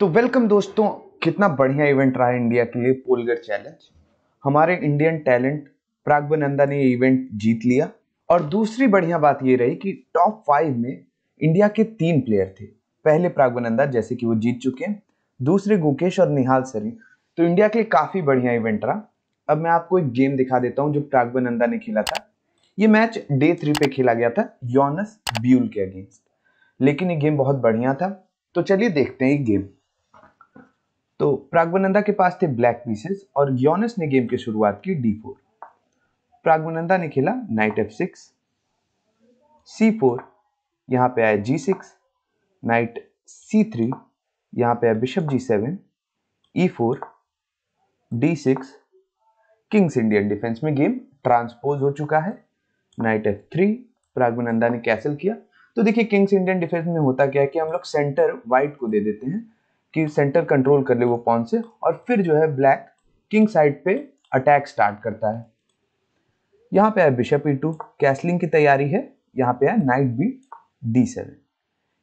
तो वेलकम दोस्तों कितना बढ़िया इवेंट रहा इंडिया के लिए पोलगर चैलेंज हमारे इंडियन टैलेंट प्रागब नंदा ने ये इवेंट जीत लिया और दूसरी बढ़िया बात ये रही कि टॉप फाइव में इंडिया के तीन प्लेयर थे पहले नंदा जैसे कि वो जीत चुके हैं दूसरे गुकेश और निहाल सरी तो इंडिया के लिए काफ़ी बढ़िया इवेंट रहा अब मैं आपको एक गेम दिखा देता हूँ जो नंदा ने खेला था ये मैच डे थ्री पे खेला गया था योनस ब्यूल के अगेंस्ट लेकिन ये गेम बहुत बढ़िया था तो चलिए देखते हैं ये गेम तो प्रागवनंदा के पास थे ब्लैक पीसेस और योनस ने गेम की शुरुआत की डी फोर प्रागवनंदा ने खेला knight f six c four यहाँ पे आया g six knight c three यहाँ पे आया bishop g seven e e four d six King's Indian defence में गेम ट्रांसपोज हो चुका है नाइट एफ थ्री प्रागवनंदा ने कैसल किया तो देखिए किंग्स इंडियन डिफेंस में होता क्या है कि हम लोग सेंटर वाइट को दे देते हैं कि सेंटर कंट्रोल कर ले वो पॉन से और फिर जो है ब्लैक किंग साइड पे अटैक स्टार्ट करता है यहाँ पे है बिशप ई टू कैसलिंग की तैयारी है यहाँ पे है नाइट बी डी सेवन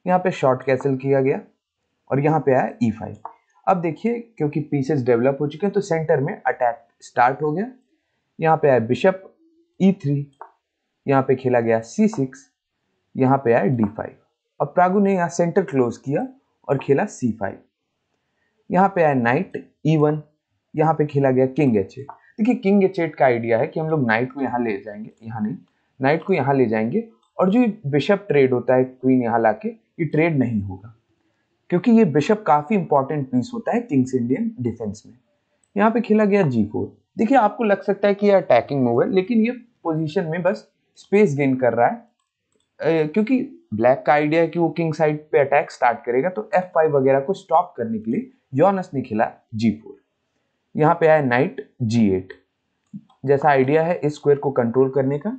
यहाँ पे शॉर्ट कैसल किया गया और यहाँ पे आया ई फाइव अब देखिए क्योंकि पीसेस डेवलप हो चुके हैं तो सेंटर में अटैक स्टार्ट हो गया यहाँ पे आया बिशप ई थ्री यहाँ पे खेला गया सी सिक्स यहाँ पे आया डी फाइव अब प्रागु ने यहाँ सेंटर क्लोज किया और खेला सी फाइव यहाँ पे आया नाइट ई वन यहाँ पे खेला गया किंग एच एट देखिए किंग एच एट का आइडिया है कि हम लोग नाइट को यहाँ ले जाएंगे यहाँ नहीं नाइट को यहाँ ले जाएंगे और जो बिशप ट्रेड होता है क्वीन यहाँ लाके ये ट्रेड नहीं होगा क्योंकि ये बिशप काफी इंपॉर्टेंट पीस होता है किंग्स इंडियन डिफेंस में यहाँ पे खेला गया जी फोर देखिए आपको लग सकता है कि ये अटैकिंग मूव है लेकिन ये पोजीशन में बस स्पेस गेन कर रहा है ए, क्योंकि ब्लैक का आइडिया है कि वो किंग साइड पे अटैक स्टार्ट करेगा तो एफ फाइव वगैरह को स्टॉप करने के लिए योनस ने खेला जी फोर यहाँ पे आए नाइट जी एट जैसा आइडिया है इस स्क्वायर को कंट्रोल करने का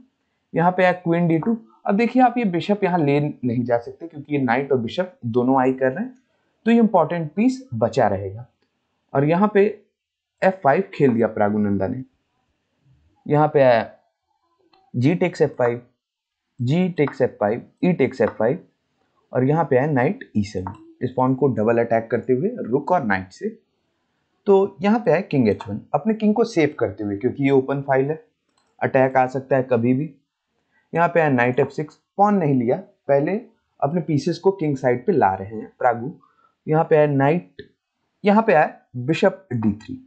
यहाँ पे आया क्वीन डी टू अब देखिए आप ये बिशप यहाँ ले नहीं जा सकते क्योंकि ये नाइट और बिशप दोनों आई कर रहे हैं तो ये इंपॉर्टेंट पीस बचा रहेगा और यहाँ पे एफ फाइव खेल दिया प्रागुनंदा ने यहाँ पे आया g takes f five g takes f five e takes f five और यहाँ पे आया नाइट ई सेवन इस पॉन को डबल अटैक करते हुए रुक और नाइट से तो यहाँ पे है किंग एच वन अपने किंग को सेव करते हुए क्योंकि ये ओपन फाइल है अटैक आ सकता है कभी भी यहाँ पे है नाइट एफ सिक्स पॉन नहीं लिया पहले अपने पीसेस को किंग साइड पे ला रहे हैं प्रागु यहाँ पे है नाइट यहाँ पे है बिशप डी थ्री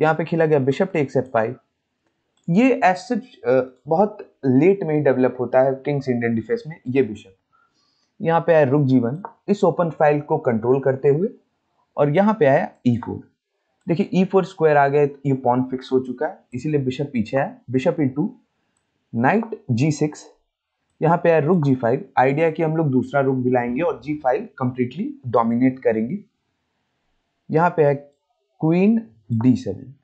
यहाँ पे खेला गया बिशप टेक्स एफ फाइव ये एज बहुत लेट में ही डेवलप होता है किंग्स इंडियन डिफेंस में ये बिशप यहाँ पे आया रुक जीवन इस ओपन फाइल को कंट्रोल करते हुए और यहाँ पे आया ई e फोर देखिए ई फोर स्क्वायर आ गया ये पॉन फिक्स हो चुका है इसीलिए बिशप पीछे है bishop e two knight g six यहाँ पे आया रुक जी फाइव आइडिया कि हम लोग दूसरा रुक भी लाएंगे और जी फाइव कंप्लीटली डोमिनेट करेंगे यहाँ पे है क्वीन डी सेवन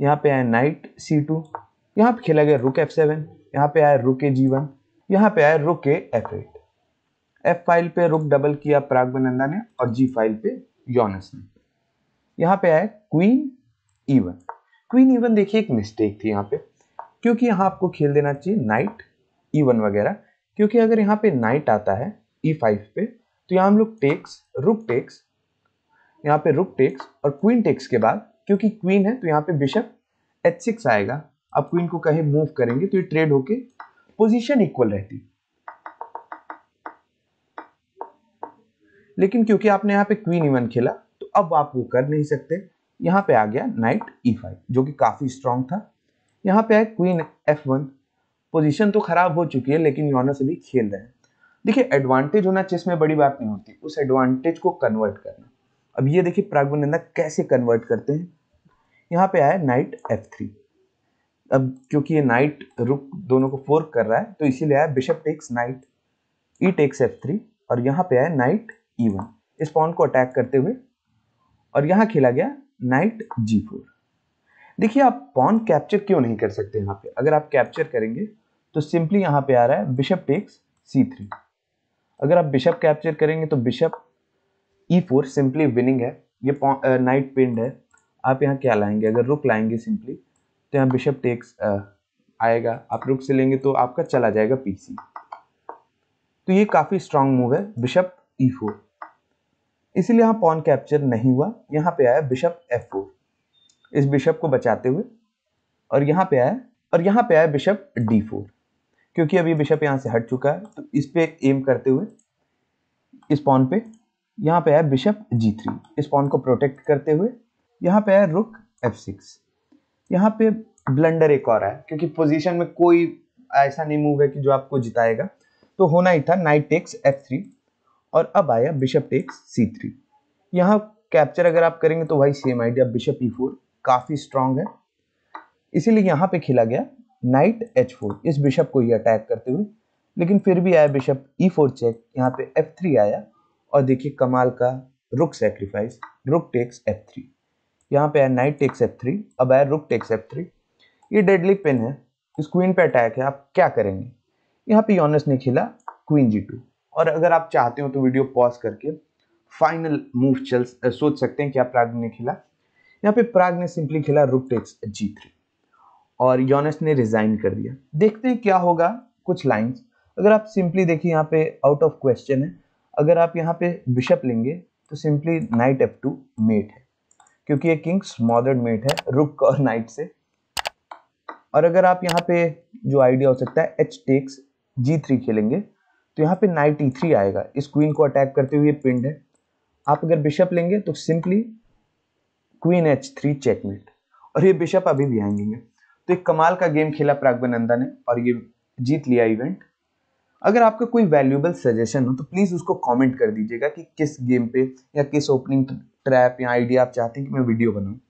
यहाँ पे आया नाइट सी टू यहाँ पे खेला गया रुक एफ सेवन यहाँ पे आया रुक ए जी वन यहाँ पे आया rook a f eight f file पे रुक डबल किया प्राग बनंदा ने और जी फाइल पे योनस ने यहाँ पे आए क्वीन ईवन क्वीन ईवन देखिए एक मिस्टेक थी यहाँ पे क्योंकि यहाँ आपको खेल देना चाहिए नाइट ईवन वगैरह क्योंकि अगर यहाँ पे नाइट आता है ई e फाइव पे तो यहाँ हम लोग टेक्स रुक टेक्स यहाँ पे रुक टेक्स और क्वीन टेक्स के बाद क्योंकि क्वीन है तो यहाँ पे बिशप एच सिक्स आएगा अब क्वीन को कहीं मूव करेंगे तो ये ट्रेड होके पोजिशन इक्वल रहती है लेकिन क्योंकि आपने यहाँ पे क्वीन इवन खेला तो अब आप वो कर नहीं सकते यहाँ पे आ गया नाइट ई फाइव जो कि काफ़ी स्ट्रांग था यहाँ पे आए क्वीन एफ वन पोजिशन तो खराब हो चुकी है लेकिन योनस अभी खेल रहे हैं देखिए एडवांटेज होना चेस में बड़ी बात नहीं होती उस एडवांटेज को कन्वर्ट करना अब ये देखिए प्रागवनंदा कैसे कन्वर्ट करते हैं यहाँ पे आया नाइट एफ थ्री अब क्योंकि ये नाइट रुक दोनों को फोर्क कर रहा है तो इसीलिए आया bishop takes knight e takes f three और यहाँ पे आया नाइट ई वन इस पॉन को अटैक करते हुए और यहाँ खेला गया नाइट जी फोर देखिए आप पॉन कैप्चर क्यों नहीं कर सकते यहाँ पे अगर आप कैप्चर करेंगे तो सिंपली यहाँ पे आ रहा है बिशप टेक्स सी थ्री अगर आप बिशप कैप्चर करेंगे तो bishop e four simply winning है ये नाइट पिंड है आप यहाँ क्या लाएंगे अगर रुक लाएंगे सिंपली तो यहाँ बिशप टेक्स आएगा आप रुक से लेंगे तो आपका चला जाएगा पीसी तो ये काफ़ी स्ट्रांग मूव है बिशप ई फोर इसीलिए यहाँ पॉन कैप्चर नहीं हुआ यहाँ पे आया बिशप एफ फोर इस बिशप को बचाते हुए और यहाँ पे आया और यहाँ पे आया बिशप डी फोर क्योंकि अभी बिशप यहाँ से हट चुका है तो इस पे एम करते हुए इस पॉन पे यहाँ पे आया बिशप जी थ्री इस पॉन को प्रोटेक्ट करते हुए यहाँ पे आया रुक एफ सिक्स यहाँ पे ब्लंडर एक और आया क्योंकि पोजीशन में कोई ऐसा नहीं मूव है कि जो आपको जिताएगा तो होना ही था नाइट टेक्स एफ थ्री और अब आया बिशप टेक्स सी थ्री यहाँ कैप्चर अगर आप करेंगे तो वही same idea bishop e four काफ़ी स्ट्रांग है इसीलिए यहाँ पे खेला गया नाइट एच फोर इस बिशप को ही अटैक करते हुए लेकिन फिर भी आया बिशप ई फोर चेक यहाँ पे एफ थ्री आया और देखिए कमाल का रुक सेक्रीफाइस रुक टेक्स एफ थ्री यहाँ पे आया नाइट टेक्स एफ थ्री अब आया रुक टेक्स एफ थ्री ये डेडली पिन है इस क्वीन पे अटैक है आप क्या करेंगे यहाँ पे योनस ने खेला क्वीन जी टू और अगर आप चाहते हो तो वीडियो पॉज करके फाइनल मूव चल सोच सकते हैं क्या प्राग ने खेला यहाँ पे प्राग ने सिंपली खेला रुक टेक्स जी थ्री और योनेस ने रिजाइन कर दिया देखते हैं क्या होगा कुछ लाइंस अगर आप सिंपली देखिए यहाँ पे आउट ऑफ क्वेश्चन है अगर आप यहाँ पे बिशप लेंगे तो simply knight f two mate है क्योंकि ये किंग मॉडर्न मेट है रुक और नाइट से और अगर आप यहाँ पे जो आइडिया हो सकता है एच टेक्स जी थ्री खेलेंगे तो यहाँ पे नाइट ई थ्री आएगा इस क्वीन को अटैक करते हुए पिंड है आप अगर बिशप लेंगे तो simply queen h three checkmate और ये बिशप अभी भी आएंगे तो एक कमाल का गेम खेला नंदा ने और ये जीत लिया इवेंट अगर आपका कोई वैल्यूबल सजेशन हो तो प्लीज़ उसको कमेंट कर दीजिएगा कि किस गेम पे या किस ओपनिंग ट्रैप या आइडिया आप चाहते हैं कि मैं वीडियो बनाऊँ